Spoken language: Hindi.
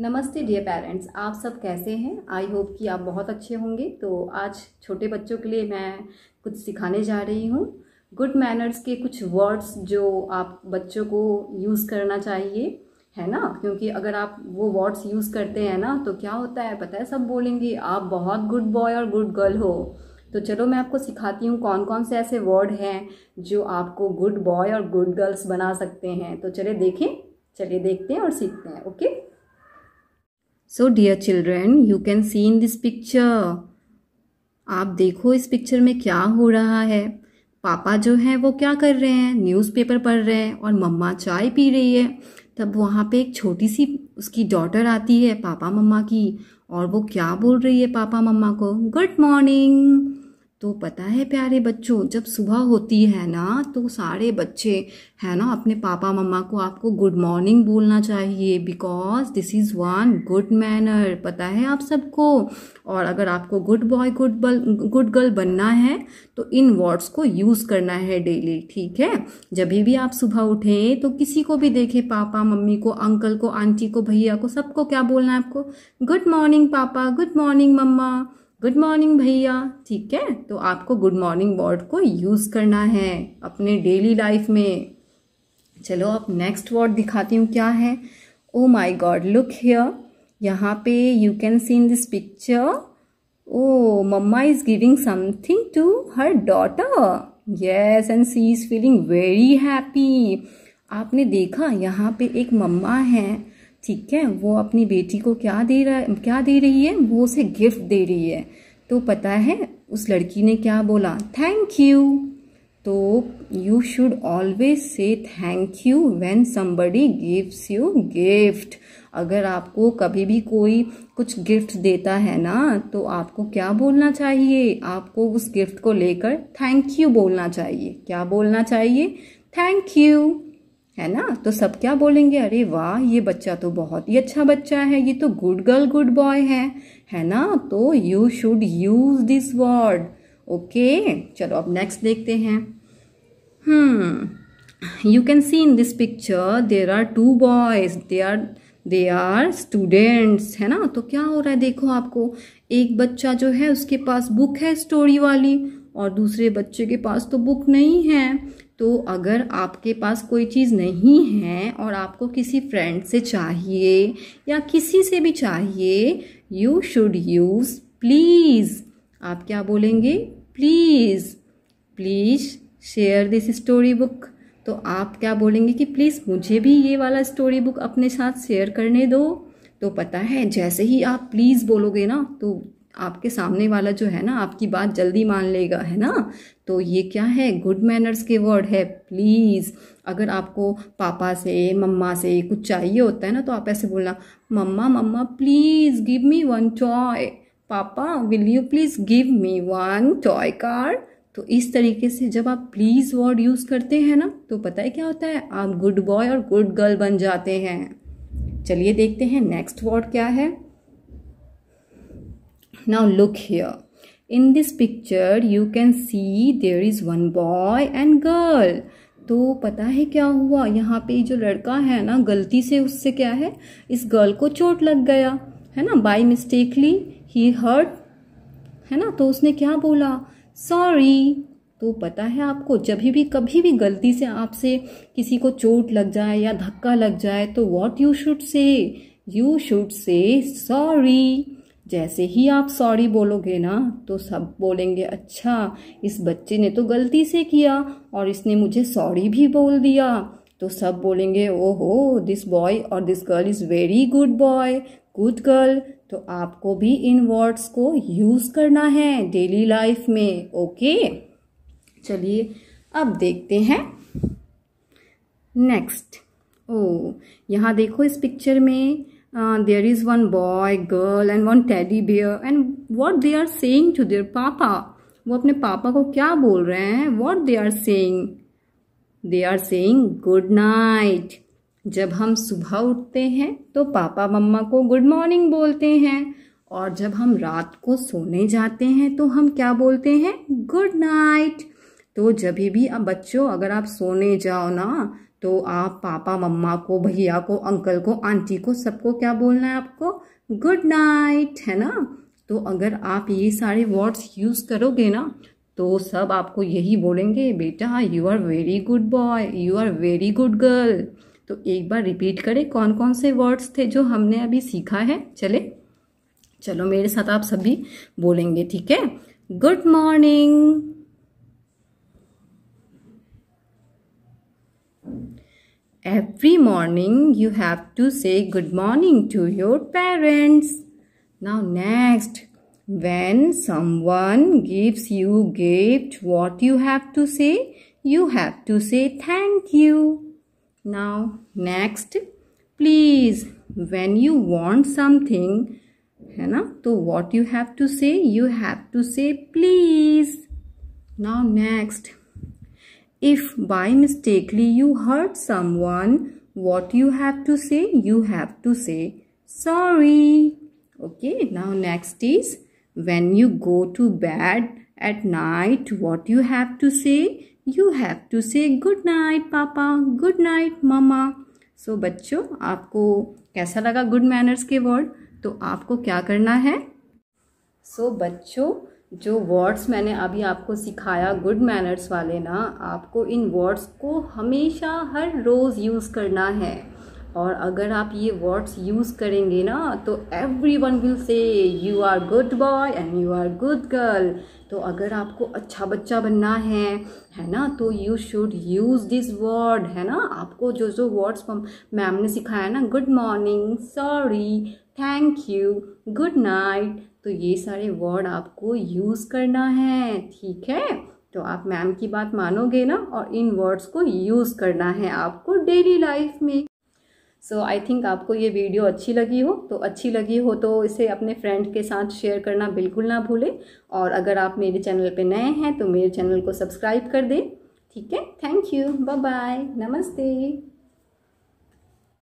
नमस्ते डियर पेरेंट्स आप सब कैसे हैं आई होप कि आप बहुत अच्छे होंगे तो आज छोटे बच्चों के लिए मैं कुछ सिखाने जा रही हूँ गुड मैनर्स के कुछ वर्ड्स जो आप बच्चों को यूज़ करना चाहिए है ना क्योंकि अगर आप वो वर्ड्स यूज़ करते हैं ना तो क्या होता है पता है सब बोलेंगे आप बहुत गुड बॉय और गुड गर्ल हो तो चलो मैं आपको सिखाती हूँ कौन कौन से ऐसे वर्ड हैं जो आपको गुड बॉय और गुड गर्ल्स बना सकते हैं तो चले देखें चलिए देखते हैं और सीखते हैं okay so dear children you can see in this picture आप देखो इस पिक्चर में क्या हो रहा है पापा जो है वो क्या कर रहे हैं न्यूज़पेपर पढ़ रहे हैं और मम्मा चाय पी रही है तब वहाँ पे एक छोटी सी उसकी डॉटर आती है पापा मम्मा की और वो क्या बोल रही है पापा मम्मा को गुड मॉर्निंग तो पता है प्यारे बच्चों जब सुबह होती है ना तो सारे बच्चे है ना अपने पापा मम्मा को आपको गुड मॉर्निंग बोलना चाहिए because this is one good manner पता है आप सबको और अगर आपको गुड बॉय गुड बल गुड गर्ल बनना है तो इन वर्ड्स को यूज़ करना है डेली ठीक है जब भी आप सुबह उठें तो किसी को भी देखें पापा मम्मी को अंकल को आंटी को भैया को सबको क्या बोलना है आपको गुड मॉर्निंग पापा गुड मॉर्निंग मम्मा गुड मॉर्निंग भैया ठीक है तो आपको गुड मॉर्निंग वर्ड को यूज़ करना है अपने डेली लाइफ में चलो अब नेक्स्ट वर्ड दिखाती हूँ क्या है oh my god look here यहाँ पे you can see in this picture oh mamma is giving something to her daughter yes and she is feeling very happy आपने देखा यहाँ पे एक मम्मा है ठीक है वो अपनी बेटी को क्या दे रहा क्या दे रही है वो उसे गिफ्ट दे रही है तो पता है उस लड़की ने क्या बोला थैंक यू तो you should always say thank you when somebody gives you gift अगर आपको कभी भी कोई कुछ गिफ्ट देता है ना तो आपको क्या बोलना चाहिए आपको उस गिफ्ट को लेकर थैंक यू बोलना चाहिए क्या बोलना चाहिए थैंक यू है ना तो सब क्या बोलेंगे अरे वाह ये बच्चा तो बहुत ही अच्छा बच्चा है ये तो गुड गर्ल गुड बॉय है है ना तो you should use this word okay चलो अब नेक्स्ट देखते हैं hmm you can see in this picture there are two boys they are they are students है ना तो क्या हो रहा है देखो आपको एक बच्चा जो है उसके पास बुक है स्टोरी वाली और दूसरे बच्चे के पास तो बुक नहीं है तो अगर आपके पास कोई चीज़ नहीं है और आपको किसी फ्रेंड से चाहिए या किसी से भी चाहिए यू शुड यूज़ प्लीज़ आप क्या बोलेंगे please please share this story book तो आप क्या बोलेंगे कि प्लीज़ मुझे भी ये वाला स्टोरी बुक अपने साथ शेयर करने दो तो पता है जैसे ही आप प्लीज़ बोलोगे ना तो आपके सामने वाला जो है ना आपकी बात जल्दी मान लेगा है ना तो ये क्या है गुड मैनर्स के वर्ड है प्लीज़ अगर आपको पापा से मम्मा से कुछ चाहिए होता है ना तो आप ऐसे बोलना mamma mamma please give me one toy papa will you please give me one toy car तो इस तरीके से जब आप प्लीज़ वर्ड यूज़ करते हैं ना तो पता है क्या होता है आप गुड बॉय और गुड गर्ल बन जाते हैं चलिए देखते हैं नेक्स्ट वर्ड क्या है now look here in this picture you can see there is one boy and girl तो पता है क्या हुआ यहाँ पे जो लड़का है ना गलती से उससे क्या है इस गर्ल को चोट लग गया है ना बाय मिस्टेकली ही हर्ट है ना तो उसने क्या बोला सॉरी तो पता है आपको जब भी कभी भी गलती से आपसे किसी को चोट लग जाए या धक्का लग जाए तो what you should say you should say sorry जैसे ही आप सॉरी बोलोगे ना तो सब बोलेंगे अच्छा इस बच्चे ने तो गलती से किया और इसने मुझे सॉरी भी बोल दिया तो सब बोलेंगे ओहो दिस बॉय और this girl is very good boy good girl तो आपको भी इन वर्ड्स को यूज़ करना है डेली लाइफ में ओके चलिए अब देखते हैं नेक्स्ट ओ oh, यहाँ देखो इस पिक्चर में uh, there is one boy, girl and one teddy bear and what they are saying to their papa. वो अपने पापा को क्या बोल रहे हैं what they are saying they are saying good night जब हम सुबह उठते हैं तो पापा मम्मा को गुड मॉर्निंग बोलते हैं और जब हम रात को सोने जाते हैं तो हम क्या बोलते हैं गुड नाइट तो जब भी अब बच्चों अगर आप सोने जाओ ना तो आप पापा मम्मा को भैया को अंकल को आंटी को सबको क्या बोलना है आपको गुड नाइट है ना तो अगर आप ये सारे वर्ड्स यूज़ करोगे ना तो सब आपको यही बोलेंगे बेटा you are very good boy you are very good girl तो एक बार रिपीट करें कौन कौन से वर्ड्स थे जो हमने अभी सीखा है चले चलो मेरे साथ आप सभी बोलेंगे ठीक है good morning Every morning you have to say good morning to your parents. Now next, when someone gives you gift, what you have to say? You have to say thank you. Now next, please, when you want something, है ना what you have to say? You have to say please. Now next, If by mistakenly you hurt someone, what you have to say? You have to say sorry. Okay, now next is when you go to bed at night, what you have to say? You have to say good night, Papa, good night, Mama. so, bachcho aapko kaisa laga good manners ke word to aapko kya karna hai so, bachcho जो वर्ड्स मैंने अभी आपको सिखाया गुड मैनर्स वाले ना आपको इन वर्ड्स को हमेशा हर रोज़ यूज़ करना है और अगर आप ये वर्ड्स यूज़ करेंगे ना तो everyone will say you are good boy and you are good girl तो अगर आपको अच्छा बच्चा बनना है है ना तो you should use this word है ना आपको जो जो वर्ड्स मैम ने सिखाया ना good morning sorry thank you good night तो ये सारे वर्ड आपको यूज़ करना है ठीक है तो आप मैम की बात मानोगे ना और इन वर्ड्स को यूज़ करना है आपको डेली लाइफ में सो आई थिंक आपको ये वीडियो अच्छी लगी हो तो अच्छी लगी हो तो इसे अपने फ्रेंड के साथ शेयर करना बिल्कुल ना भूलें और अगर आप मेरे चैनल पे नए हैं तो मेरे चैनल को सब्सक्राइब कर दें ठीक है थैंक यू बाय बाय नमस्ते